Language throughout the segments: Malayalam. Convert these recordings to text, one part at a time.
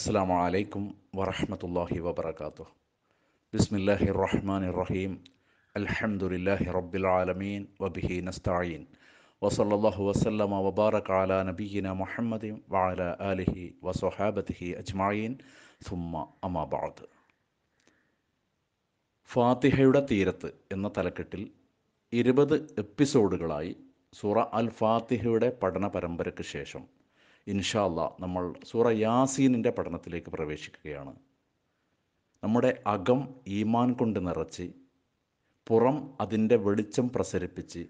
അസ്സാം വലൈക്കും വറഹമത്തല്ലാഹി വബർക്കാത്തു ബിസ്മില്ലാഹി റഹ്മാൻ റഹീം അൽഹംദുലില്ലാഹി റബ്ബിൽ ആലമീൻ വബിഹി നസ്തായിൻ വസല്ലാഹു വസ്ലമ വബാറക് അല നബീന മുഹമ്മദ് വാല അലഹി വസൊഹാബത്തിഹി അജ്മായീൻ സുമ അമാബാദ് ഫാത്തിഹയുടെ തീരത്ത് എന്ന തലക്കെട്ടിൽ ഇരുപത് എപ്പിസോഡുകളായി സൂറ അൽ ഫാത്തിഹയുടെ പഠന പരമ്പരയ്ക്ക് ശേഷം ഇൻഷാല്ല നമ്മൾ സൂറ യാസീനിൻ്റെ പഠനത്തിലേക്ക് പ്രവേശിക്കുകയാണ് നമ്മുടെ അകം ഈമാൻ കൊണ്ട് നിറച്ച് പുറം അതിൻ്റെ വെളിച്ചം പ്രസരിപ്പിച്ച്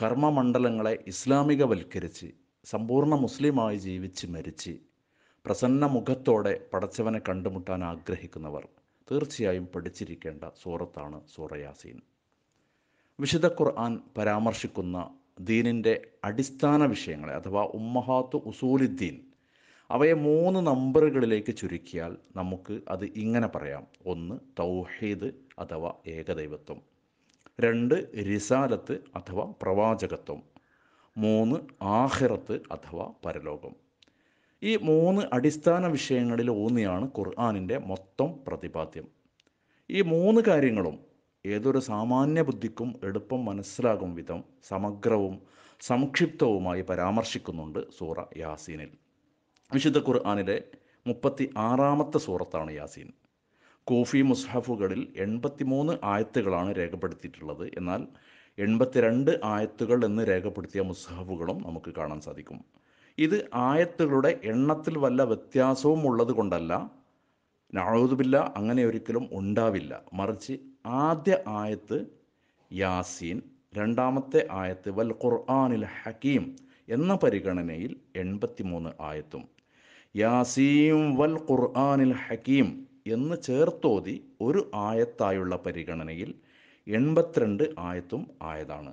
കർമ്മമണ്ഡലങ്ങളെ ഇസ്ലാമികവൽക്കരിച്ച് സമ്പൂർണ്ണ മുസ്ലിമായി ജീവിച്ച് മരിച്ച് പ്രസന്ന മുഖത്തോടെ പടച്ചവനെ കണ്ടുമുട്ടാൻ ആഗ്രഹിക്കുന്നവർ തീർച്ചയായും പഠിച്ചിരിക്കേണ്ട സൂറത്താണ് സൂറയാസീൻ വിശുദ്ധ ഖുർആൻ പരാമർശിക്കുന്ന ദീനിൻ്റെ അടിസ്ഥാന വിഷയങ്ങളെ അഥവാ ഉമ്മഹാത്ത് ഉസൂലിദ്ദീൻ അവയെ മൂന്ന് നമ്പറുകളിലേക്ക് ചുരുക്കിയാൽ നമുക്ക് അത് ഇങ്ങനെ പറയാം ഒന്ന് തൗഹീദ് അഥവാ ഏകദൈവത്വം രണ്ട് റിസാലത്ത് അഥവാ പ്രവാചകത്വം മൂന്ന് ആഹിറത്ത് അഥവാ പരലോകം ഈ മൂന്ന് അടിസ്ഥാന വിഷയങ്ങളിൽ ഊന്നിയാണ് ഖുർആാനിൻ്റെ മൊത്തം പ്രതിപാദ്യം ഈ മൂന്ന് കാര്യങ്ങളും ഏതൊരു സാമാന്യ ബുദ്ധിക്കും എളുപ്പം മനസ്സിലാകും വിധം സമഗ്രവും സംക്ഷിപ്തവുമായി പരാമർശിക്കുന്നുണ്ട് സൂറ യാസീനിൽ വിശുദ്ധ ഖുർആാനിലെ മുപ്പത്തി ആറാമത്തെ സൂറത്താണ് യാസീൻ കോഫി മുസ്ഹഫുകളിൽ എൺപത്തിമൂന്ന് ആയത്തുകളാണ് രേഖപ്പെടുത്തിയിട്ടുള്ളത് എന്നാൽ എൺപത്തിരണ്ട് ആയത്തുകൾ എന്ന് രേഖപ്പെടുത്തിയ മുസ്ഹഫുകളും നമുക്ക് കാണാൻ സാധിക്കും ഇത് ആയത്തുകളുടെ എണ്ണത്തിൽ വല്ല വ്യത്യാസവും ഉള്ളത് കൊണ്ടല്ല നഴൂതുബില്ല അങ്ങനെ ഒരിക്കലും ഉണ്ടാവില്ല മറിച്ച് ആദ്യ ആയത്ത് യാസീൻ രണ്ടാമത്തെ ആയത്ത് വൽ ഖുർആാനിൽ ഹക്കീം എന്ന പരിഗണനയിൽ എൺപത്തിമൂന്ന് ആയത്തും യാസീം വൽ ഖുർആാനിൽ ഹക്കീം എന്ന് ചേർത്തോതി ഒരു ആയത്തായുള്ള പരിഗണനയിൽ എൺപത്തിരണ്ട് ആയത്തും ആയതാണ്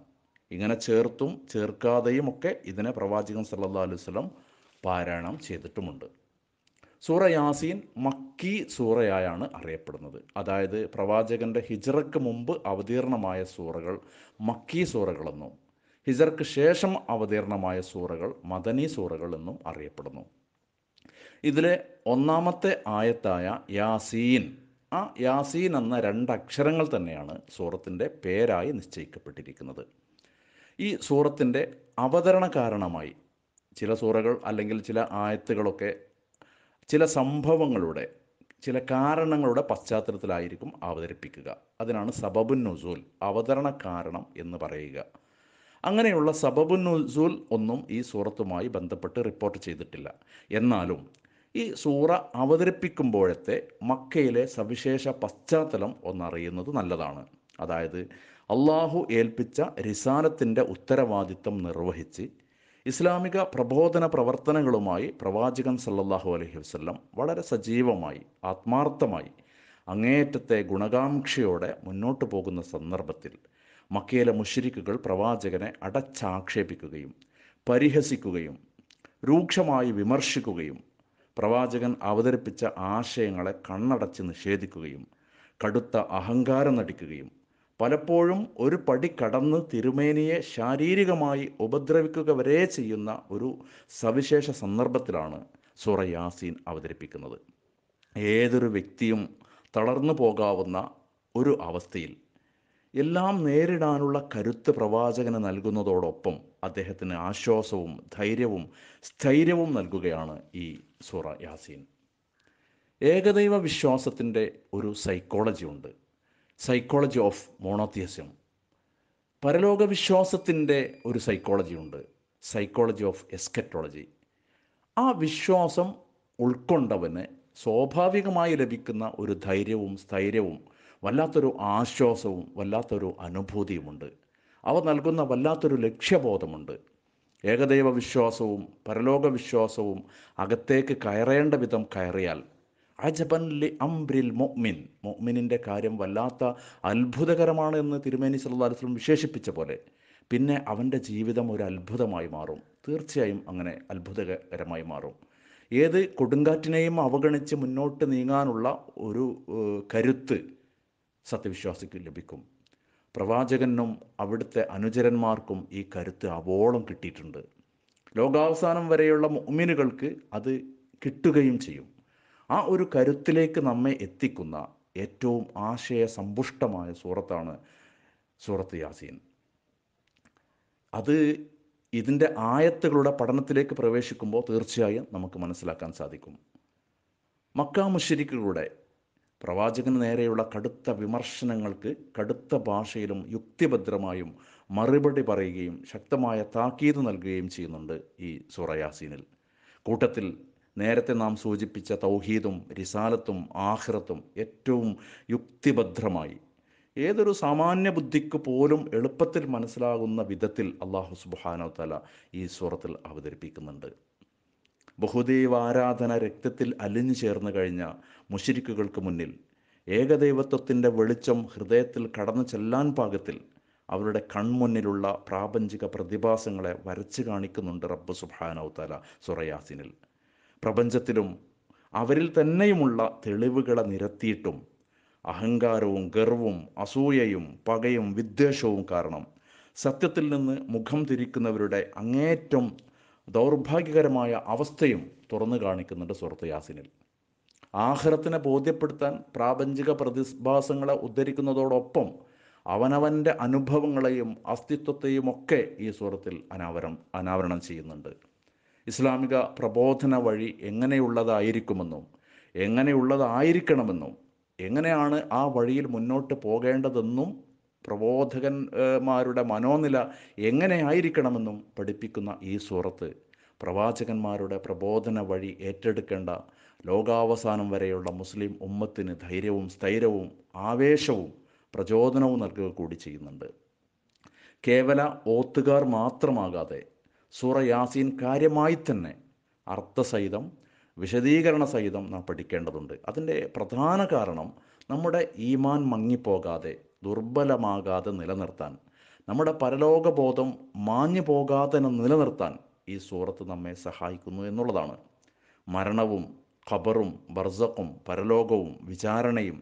ഇങ്ങനെ ചേർത്തും ചേർക്കാതെയും ഒക്കെ ഇതിനെ പ്രവാചകൻ സല്ലാ അലുവലം പാരായണം ചെയ്തിട്ടുമുണ്ട് സൂറ യാസീൻ മക്കി സൂറയായാണ് അറിയപ്പെടുന്നത് അതായത് പ്രവാചകന്റെ ഹിജറക്ക് മുമ്പ് അവതീർണമായ സൂറകൾ മക്കി സൂറകളെന്നും ഹിജർക്ക് ശേഷം അവതീർണമായ സൂറകൾ മദനി സൂറകൾ എന്നും അറിയപ്പെടുന്നു ഇതിലെ ഒന്നാമത്തെ ആയത്തായ യാസീൻ ആ യാസീൻ എന്ന രണ്ടക്ഷരങ്ങൾ തന്നെയാണ് സൂറത്തിൻ്റെ പേരായി നിശ്ചയിക്കപ്പെട്ടിരിക്കുന്നത് ഈ സൂറത്തിൻ്റെ അവതരണ കാരണമായി ചില സൂറകൾ അല്ലെങ്കിൽ ചില ആയത്തുകളൊക്കെ ചില സംഭവങ്ങളുടെ ചില കാരണങ്ങളുടെ പശ്ചാത്തലത്തിലായിരിക്കും അവതരിപ്പിക്കുക അതിനാണ് സബബുൻ നുസൂൽ അവതരണ കാരണം എന്ന് പറയുക അങ്ങനെയുള്ള സബബുൻ നുസൂൽ ഒന്നും ഈ സൂറത്തുമായി ബന്ധപ്പെട്ട് റിപ്പോർട്ട് ചെയ്തിട്ടില്ല എന്നാലും ഈ സൂറ അവതരിപ്പിക്കുമ്പോഴത്തെ മക്കയിലെ സവിശേഷ പശ്ചാത്തലം ഒന്നറിയുന്നത് നല്ലതാണ് അതായത് അള്ളാഹു ഏൽപ്പിച്ച റിസാലത്തിൻ്റെ ഉത്തരവാദിത്തം നിർവഹിച്ച് ഇസ്ലാമിക പ്രബോധന പ്രവർത്തനങ്ങളുമായി പ്രവാചകൻ സല്ലല്ലാഹു അലൈഹി വസ്ല്ലം വളരെ സജീവമായി ആത്മാർത്ഥമായി അങ്ങേയറ്റത്തെ ഗുണകാംക്ഷയോടെ മുന്നോട്ടു പോകുന്ന സന്ദർഭത്തിൽ മക്കയിലെ മുഷരിക്കുകൾ പ്രവാചകനെ അടച്ചാക്ഷേപിക്കുകയും പരിഹസിക്കുകയും രൂക്ഷമായി വിമർശിക്കുകയും പ്രവാചകൻ അവതരിപ്പിച്ച ആശയങ്ങളെ കണ്ണടച്ച് നിഷേധിക്കുകയും കടുത്ത അഹങ്കാരം നടിക്കുകയും പലപ്പോഴും ഒരു പടി കടന്ന് തിരുമേനിയെ ശാരീരികമായി ഉപദ്രവിക്കുക വരെ ചെയ്യുന്ന ഒരു സവിശേഷ സന്ദർഭത്തിലാണ് സൂറ യാസീൻ അവതരിപ്പിക്കുന്നത് ഏതൊരു വ്യക്തിയും തളർന്നു പോകാവുന്ന ഒരു അവസ്ഥയിൽ എല്ലാം നേരിടാനുള്ള കരുത്ത് പ്രവാചകന് നൽകുന്നതോടൊപ്പം അദ്ദേഹത്തിന് ആശ്വാസവും ധൈര്യവും സ്ഥൈര്യവും നൽകുകയാണ് ഈ സൂറ യാസീൻ ഏകദൈവ വിശ്വാസത്തിൻ്റെ ഒരു സൈക്കോളജി ഉണ്ട് സൈക്കോളജി ഓഫ് മോണോത്തിയസം പരലോക വിശ്വാസത്തിൻ്റെ ഒരു സൈക്കോളജി ഉണ്ട് സൈക്കോളജി ഓഫ് എസ്കറ്റോളജി ആ വിശ്വാസം ഉൾക്കൊണ്ടവന് സ്വാഭാവികമായി ലഭിക്കുന്ന ഒരു ധൈര്യവും സ്ഥൈര്യവും വല്ലാത്തൊരു ആശ്വാസവും വല്ലാത്തൊരു അനുഭൂതിയുമുണ്ട് അവ നൽകുന്ന വല്ലാത്തൊരു ലക്ഷ്യബോധമുണ്ട് ഏകദൈവ വിശ്വാസവും പരലോക വിശ്വാസവും അകത്തേക്ക് കയറേണ്ട വിധം കയറിയാൽ അജബൻ ലി അംബ്രിൽ മൊമിൻ മൊമിനിൻ്റെ കാര്യം വല്ലാത്ത അത്ഭുതകരമാണ് എന്ന് തിരുമേനി സല്ലാ അലുസ്ലം വിശേഷിപ്പിച്ച പോലെ പിന്നെ അവൻ്റെ ജീവിതം ഒരു അത്ഭുതമായി മാറും തീർച്ചയായും അങ്ങനെ അത്ഭുതകരമായി മാറും ഏത് കൊടുങ്കാറ്റിനെയും അവഗണിച്ച് മുന്നോട്ട് നീങ്ങാനുള്ള ഒരു കരുത്ത് സത്യവിശ്വാസിക്ക് ലഭിക്കും പ്രവാചകനും അവിടുത്തെ അനുചരന്മാർക്കും ഈ കരുത്ത് അവോളം കിട്ടിയിട്ടുണ്ട് ലോകാവസാനം വരെയുള്ള മുഅ്മിനുകൾക്ക് അത് കിട്ടുകയും ചെയ്യും ആ ഒരു കരുത്തിലേക്ക് നമ്മെ എത്തിക്കുന്ന ഏറ്റവും ആശയസമ്പുഷ്ടമായ സൂറത്താണ് സൂറത്ത് യാസീൻ അത് ഇതിൻ്റെ ആയത്തുകളുടെ പഠനത്തിലേക്ക് പ്രവേശിക്കുമ്പോൾ തീർച്ചയായും നമുക്ക് മനസ്സിലാക്കാൻ സാധിക്കും മക്ക മുഷരിക്കുകളുടെ പ്രവാചകന് നേരെയുള്ള കടുത്ത വിമർശനങ്ങൾക്ക് കടുത്ത ഭാഷയിലും യുക്തിഭദ്രമായും മറുപടി പറയുകയും ശക്തമായ താക്കീത് നൽകുകയും ചെയ്യുന്നുണ്ട് ഈ സൂറയാസീനിൽ കൂട്ടത്തിൽ നേരത്തെ നാം സൂചിപ്പിച്ച തൗഹീദും റിസാലത്തും ആഹ്റത്തും ഏറ്റവും യുക്തിഭദ്രമായി ഏതൊരു സാമാന്യ ബുദ്ധിക്ക് പോലും എളുപ്പത്തിൽ മനസ്സിലാകുന്ന വിധത്തിൽ അള്ളാഹു സുബാനോ തല ഈ സൂറത്തിൽ അവതരിപ്പിക്കുന്നുണ്ട് ബഹുദൈവ ആരാധന രക്തത്തിൽ അലിഞ്ഞു ചേർന്നു കഴിഞ്ഞ മുഷിരിക്കുകൾക്ക് മുന്നിൽ ഏകദൈവത്വത്തിൻ്റെ വെളിച്ചം ഹൃദയത്തിൽ കടന്നു ചെല്ലാൻ പാകത്തിൽ അവരുടെ കൺമുന്നിലുള്ള പ്രാപഞ്ചിക പ്രതിഭാസങ്ങളെ വരച്ച് കാണിക്കുന്നുണ്ട് റബ്ബ് സുബാനോ തല സുറയാസിനിൽ പ്രപഞ്ചത്തിലും അവരിൽ തന്നെയുമുള്ള തെളിവുകളെ നിരത്തിയിട്ടും അഹങ്കാരവും ഗർവും അസൂയയും പകയും വിദ്വേഷവും കാരണം സത്യത്തിൽ നിന്ന് മുഖം തിരിക്കുന്നവരുടെ അങ്ങേറ്റം ദൗർഭാഗ്യകരമായ അവസ്ഥയും തുറന്നു കാണിക്കുന്നുണ്ട് സുഹൃത്ത് യാസിനിൽ ആഹാരത്തിനെ ബോധ്യപ്പെടുത്താൻ പ്രാപഞ്ചിക പ്രതിഭാസങ്ങളെ ഉദ്ധരിക്കുന്നതോടൊപ്പം അവനവൻ്റെ അനുഭവങ്ങളെയും അസ്തിത്വത്തെയും ഒക്കെ ഈ സുഹൃത്തിൽ അനാവരണം അനാവരണം ചെയ്യുന്നുണ്ട് ഇസ്ലാമിക പ്രബോധന വഴി എങ്ങനെയുള്ളതായിരിക്കുമെന്നും എങ്ങനെയുള്ളതായിരിക്കണമെന്നും എങ്ങനെയാണ് ആ വഴിയിൽ മുന്നോട്ട് പോകേണ്ടതെന്നും പ്രബോധകന്മാരുടെ മനോനില എങ്ങനെയായിരിക്കണമെന്നും പഠിപ്പിക്കുന്ന ഈ സൂറത്ത് പ്രവാചകന്മാരുടെ പ്രബോധന വഴി ഏറ്റെടുക്കേണ്ട ലോകാവസാനം വരെയുള്ള മുസ്ലിം ഉമ്മത്തിന് ധൈര്യവും സ്ഥൈര്യവും ആവേശവും പ്രചോദനവും നൽകുക കൂടി ചെയ്യുന്നുണ്ട് കേവല ഓത്തുകാർ മാത്രമാകാതെ സൂറ യാസീൻ കാര്യമായി തന്നെ അർത്ഥസഹിതം വിശദീകരണ സഹിതം നാം പഠിക്കേണ്ടതുണ്ട് അതിൻ്റെ പ്രധാന കാരണം നമ്മുടെ ഈമാൻ മങ്ങിപ്പോകാതെ ദുർബലമാകാതെ നിലനിർത്താൻ നമ്മുടെ പരലോകബോധം മാഞ്ഞു പോകാതെ നിലനിർത്താൻ ഈ സൂറത്ത് നമ്മെ സഹായിക്കുന്നു എന്നുള്ളതാണ് മരണവും ഖബറും ബർസക്കും പരലോകവും വിചാരണയും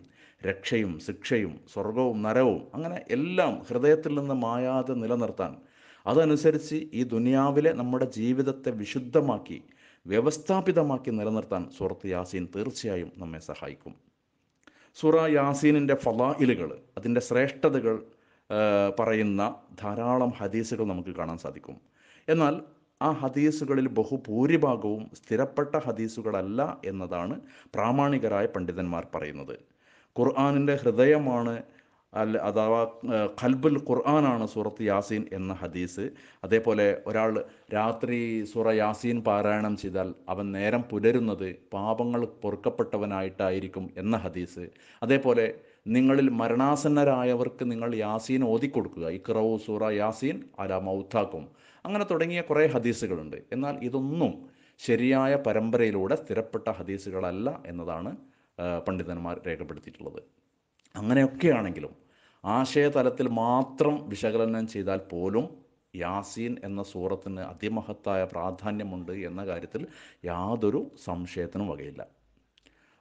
രക്ഷയും ശിക്ഷയും സ്വർഗവും നരവും അങ്ങനെ എല്ലാം ഹൃദയത്തിൽ നിന്ന് മായാതെ നിലനിർത്താൻ അതനുസരിച്ച് ഈ ദുനിയാവിലെ നമ്മുടെ ജീവിതത്തെ വിശുദ്ധമാക്കി വ്യവസ്ഥാപിതമാക്കി നിലനിർത്താൻ സൂറത്ത് യാസീൻ തീർച്ചയായും നമ്മെ സഹായിക്കും സൂറ യാസീനിൻ്റെ ഫലായിലുകൾ അതിൻ്റെ ശ്രേഷ്ഠതകൾ പറയുന്ന ധാരാളം ഹദീസുകൾ നമുക്ക് കാണാൻ സാധിക്കും എന്നാൽ ആ ഹദീസുകളിൽ ബഹുഭൂരിഭാഗവും സ്ഥിരപ്പെട്ട ഹദീസുകളല്ല എന്നതാണ് പ്രാമാണികരായ പണ്ഡിതന്മാർ പറയുന്നത് ഖുർആാനിൻ്റെ ഹൃദയമാണ് അല്ല അഥവാ ഖൽബുൽ ഖുർആനാണ് സൂറത്ത് യാസീൻ എന്ന ഹദീസ് അതേപോലെ ഒരാൾ രാത്രി സൂറ യാസീൻ പാരായണം ചെയ്താൽ അവൻ നേരം പുലരുന്നത് പാപങ്ങൾ പൊറുക്കപ്പെട്ടവനായിട്ടായിരിക്കും എന്ന ഹദീസ് അതേപോലെ നിങ്ങളിൽ മരണാസന്നരായവർക്ക് നിങ്ങൾ യാസീൻ ഓതിക്കൊടുക്കുക ഇക്രവു സൂറ യാസീൻ അല മൗത്താക്കും അങ്ങനെ തുടങ്ങിയ കുറേ ഹദീസുകളുണ്ട് എന്നാൽ ഇതൊന്നും ശരിയായ പരമ്പരയിലൂടെ സ്ഥിരപ്പെട്ട ഹദീസുകളല്ല എന്നതാണ് പണ്ഡിതന്മാർ രേഖപ്പെടുത്തിയിട്ടുള്ളത് അങ്ങനെയൊക്കെയാണെങ്കിലും ആശയതലത്തിൽ മാത്രം വിശകലനം ചെയ്താൽ പോലും യാസീൻ എന്ന സൂറത്തിന് അതിമഹത്തായ പ്രാധാന്യമുണ്ട് എന്ന കാര്യത്തിൽ യാതൊരു സംശയത്തിനും വകയില്ല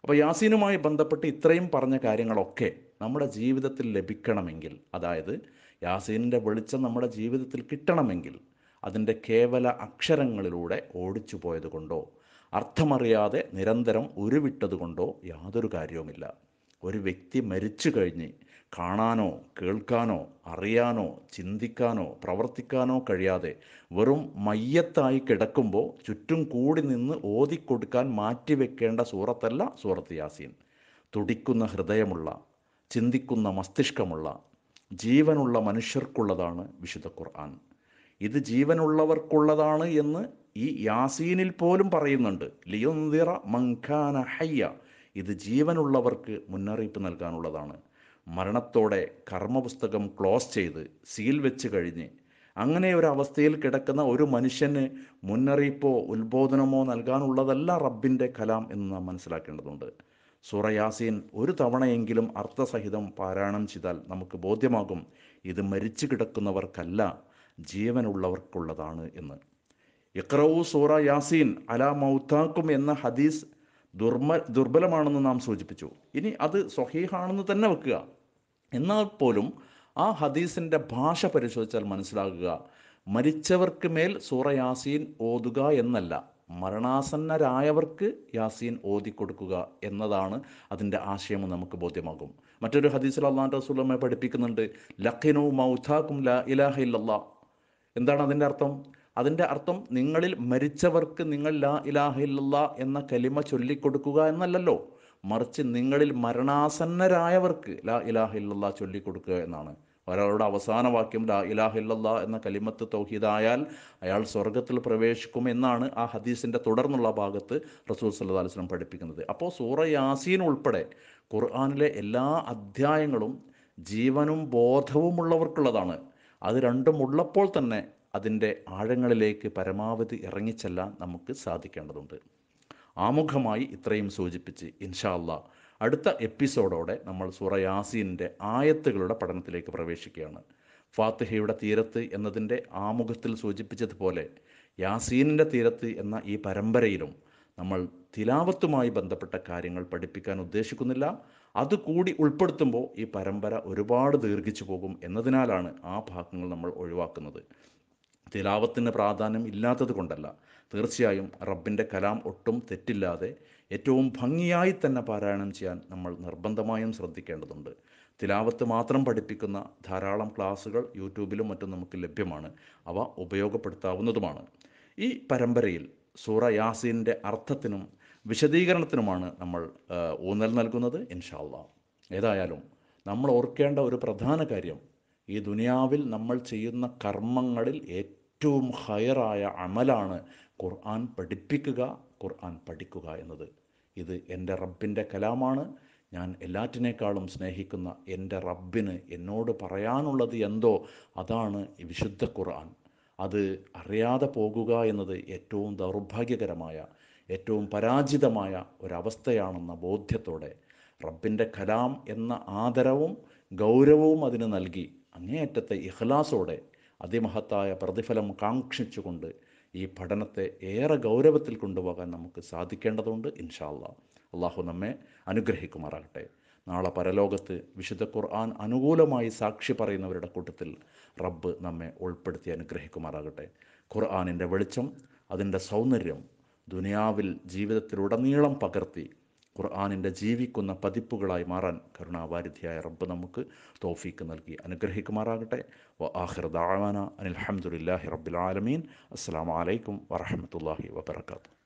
അപ്പോൾ യാസീനുമായി ബന്ധപ്പെട്ട് ഇത്രയും പറഞ്ഞ കാര്യങ്ങളൊക്കെ നമ്മുടെ ജീവിതത്തിൽ ലഭിക്കണമെങ്കിൽ അതായത് യാസീനിൻ്റെ വെളിച്ചം നമ്മുടെ ജീവിതത്തിൽ കിട്ടണമെങ്കിൽ അതിൻ്റെ കേവല അക്ഷരങ്ങളിലൂടെ ഓടിച്ചു പോയത് കൊണ്ടോ അർത്ഥമറിയാതെ നിരന്തരം ഉരുവിട്ടത് കൊണ്ടോ യാതൊരു കാര്യവുമില്ല ഒരു വ്യക്തി മരിച്ചു കഴിഞ്ഞ് കാണാനോ കേൾക്കാനോ അറിയാനോ ചിന്തിക്കാനോ പ്രവർത്തിക്കാനോ കഴിയാതെ വെറും മയ്യത്തായി കിടക്കുമ്പോൾ ചുറ്റും കൂടി നിന്ന് ഓതിക്കൊടുക്കാൻ മാറ്റിവെക്കേണ്ട സൂറത്തല്ല സൂറത്ത് യാസീൻ തുടിക്കുന്ന ഹൃദയമുള്ള ചിന്തിക്കുന്ന മസ്തിഷ്കമുള്ള ജീവനുള്ള മനുഷ്യർക്കുള്ളതാണ് വിശുദ്ധ ഖുർആൻ ഇത് ജീവനുള്ളവർക്കുള്ളതാണ് എന്ന് ഈ യാസീനിൽ പോലും പറയുന്നുണ്ട് ലിയൊന്തിറ മങ്കാന ഹയ്യ ഇത് ജീവനുള്ളവർക്ക് മുന്നറിയിപ്പ് നൽകാനുള്ളതാണ് മരണത്തോടെ കർമ്മപുസ്തകം ക്ലോസ് ചെയ്ത് സീൽ വെച്ച് കഴിഞ്ഞ് അങ്ങനെ ഒരു അവസ്ഥയിൽ കിടക്കുന്ന ഒരു മനുഷ്യന് മുന്നറിയിപ്പോ ഉത്ബോധനമോ നൽകാനുള്ളതല്ല റബ്ബിൻ്റെ കലാം എന്ന് നാം മനസ്സിലാക്കേണ്ടതുണ്ട് സുറയാസീൻ ഒരു തവണയെങ്കിലും അർത്ഥസഹിതം പാരായണം ചെയ്താൽ നമുക്ക് ബോധ്യമാകും ഇത് മരിച്ചു കിടക്കുന്നവർക്കല്ല ജീവനുള്ളവർക്കുള്ളതാണ് എന്ന് ഇക്രവു സൂറ യാസീൻ അല മൗത്താക്കും എന്ന ഹദീസ് ദുർമ ദുർബലമാണെന്ന് നാം സൂചിപ്പിച്ചു ഇനി അത് സ്വഹീഹാണെന്ന് തന്നെ വെക്കുക എന്നാൽ പോലും ആ ഹദീസിൻ്റെ ഭാഷ പരിശോധിച്ചാൽ മനസ്സിലാകുക മരിച്ചവർക്ക് മേൽ സൂറ യാസീൻ ഓതുക എന്നല്ല മരണാസന്നരായവർക്ക് യാസീൻ ഓതിക്കൊടുക്കുക എന്നതാണ് അതിൻ്റെ ആശയം നമുക്ക് ബോധ്യമാകും മറ്റൊരു ഹദീസിൽ അള്ളാൻ റസൂലമ്മയെ പഠിപ്പിക്കുന്നുണ്ട് ലഖിനു മൗഥാക്കും ല ഇലാഹ ഇല്ലല്ലാ എന്താണ് അതിൻ്റെ അർത്ഥം അതിൻ്റെ അർത്ഥം നിങ്ങളിൽ മരിച്ചവർക്ക് നിങ്ങൾ ലാ ഇലാഹില്ല എന്ന കലിമ ചൊല്ലിക്കൊടുക്കുക എന്നല്ലല്ലോ മറിച്ച് നിങ്ങളിൽ മരണാസന്നരായവർക്ക് ലാ ഇലാഹില്ല ചൊല്ലിക്കൊടുക്കുക എന്നാണ് ഒരാളുടെ അവസാന വാക്യം ലാ ഇലാഹില്ല എന്ന കലിമത്ത് തൗഹീദായാൽ അയാൾ സ്വർഗത്തിൽ പ്രവേശിക്കും എന്നാണ് ആ ഹദീസിൻ്റെ തുടർന്നുള്ള ഭാഗത്ത് റസൂൽ സല്ലാ അലിസ്ലം പഠിപ്പിക്കുന്നത് അപ്പോൾ സൂറ യാസീൻ ഉൾപ്പെടെ ഖുർആാനിലെ എല്ലാ അധ്യായങ്ങളും ജീവനും ബോധവുമുള്ളവർക്കുള്ളതാണ് അത് രണ്ടും ഉള്ളപ്പോൾ തന്നെ അതിൻ്റെ ആഴങ്ങളിലേക്ക് പരമാവധി ഇറങ്ങിച്ചെല്ലാൻ നമുക്ക് സാധിക്കേണ്ടതുണ്ട് ആമുഖമായി ഇത്രയും സൂചിപ്പിച്ച് ഇൻഷാല്ല അടുത്ത എപ്പിസോഡോടെ നമ്മൾ സുറയാസീൻ്റെ ആയത്തുകളുടെ പഠനത്തിലേക്ക് പ്രവേശിക്കുകയാണ് ഫാത്തിഹയുടെ തീരത്ത് എന്നതിൻ്റെ ആമുഖത്തിൽ സൂചിപ്പിച്ചതുപോലെ യാസീനിൻ്റെ തീരത്ത് എന്ന ഈ പരമ്പരയിലും നമ്മൾ തിലാവത്തുമായി ബന്ധപ്പെട്ട കാര്യങ്ങൾ പഠിപ്പിക്കാൻ ഉദ്ദേശിക്കുന്നില്ല അതുകൂടി ഉൾപ്പെടുത്തുമ്പോൾ ഈ പരമ്പര ഒരുപാട് ദീർഘിച്ചു പോകും എന്നതിനാലാണ് ആ ഭാഗങ്ങൾ നമ്മൾ ഒഴിവാക്കുന്നത് തിലാവത്തിന് പ്രാധാന്യം ഇല്ലാത്തത് കൊണ്ടല്ല തീർച്ചയായും റബ്ബിൻ്റെ കലാം ഒട്ടും തെറ്റില്ലാതെ ഏറ്റവും ഭംഗിയായി തന്നെ പാരായണം ചെയ്യാൻ നമ്മൾ നിർബന്ധമായും ശ്രദ്ധിക്കേണ്ടതുണ്ട് തിലാവത്ത് മാത്രം പഠിപ്പിക്കുന്ന ധാരാളം ക്ലാസ്സുകൾ യൂട്യൂബിലും മറ്റും നമുക്ക് ലഭ്യമാണ് അവ ഉപയോഗപ്പെടുത്താവുന്നതുമാണ് ഈ പരമ്പരയിൽ സൂറ യാസീൻ്റെ അർത്ഥത്തിനും വിശദീകരണത്തിനുമാണ് നമ്മൾ ഊന്നൽ നൽകുന്നത് ഇൻഷാല്ല ഏതായാലും നമ്മൾ ഓർക്കേണ്ട ഒരു പ്രധാന കാര്യം ഈ ദുനിയാവിൽ നമ്മൾ ചെയ്യുന്ന കർമ്മങ്ങളിൽ ഏറ്റവും ഹയറായ അമലാണ് ഖുർആൻ പഠിപ്പിക്കുക ഖുർആൻ പഠിക്കുക എന്നത് ഇത് എൻ്റെ റബ്ബിൻ്റെ കലാമാണ് ഞാൻ എല്ലാറ്റിനേക്കാളും സ്നേഹിക്കുന്ന എൻ്റെ റബ്ബിന് എന്നോട് പറയാനുള്ളത് എന്തോ അതാണ് വിശുദ്ധ ഖുർആൻ അത് അറിയാതെ പോകുക എന്നത് ഏറ്റവും ദൗർഭാഗ്യകരമായ ഏറ്റവും പരാജിതമായ ഒരവസ്ഥയാണെന്ന ബോധ്യത്തോടെ റബ്ബിൻ്റെ കലാം എന്ന ആദരവും ഗൗരവവും അതിന് നൽകി അങ്ങേയറ്റത്തെ ഇഖ്ലാസോടെ അതിമഹത്തായ പ്രതിഫലം കാക്ഷിച്ചുകൊണ്ട് ഈ പഠനത്തെ ഏറെ ഗൗരവത്തിൽ കൊണ്ടുപോകാൻ നമുക്ക് സാധിക്കേണ്ടതുണ്ട് ഇൻഷാല്ല അള്ളാഹു നമ്മെ അനുഗ്രഹിക്കുമാറാകട്ടെ നാളെ പരലോകത്ത് വിശുദ്ധ ഖുർആൻ അനുകൂലമായി സാക്ഷി പറയുന്നവരുടെ കൂട്ടത്തിൽ റബ്ബ് നമ്മെ ഉൾപ്പെടുത്തി അനുഗ്രഹിക്കുമാറാകട്ടെ ഖുർആാനിൻ്റെ വെളിച്ചം അതിൻ്റെ സൗന്ദര്യം ദുനിയാവിൽ ജീവിതത്തിലുടനീളം പകർത്തി ഖുർആാനിൻ്റെ ജീവിക്കുന്ന പതിപ്പുകളായി മാറാൻ കരുണാവാരിധിയായ റബ്ബ് നമുക്ക് തോഫീക്ക് നൽകി അനുഗ്രഹിക്കുമാറാകട്ടെ വ ആഹിർ ദാവാന അനിൽഹമുല്ലാഹി റബ്ബിൽ ആലമീൻ അസ്സാം വലൈക്കും വറഹമത്തല്ലാഹി വാത്തു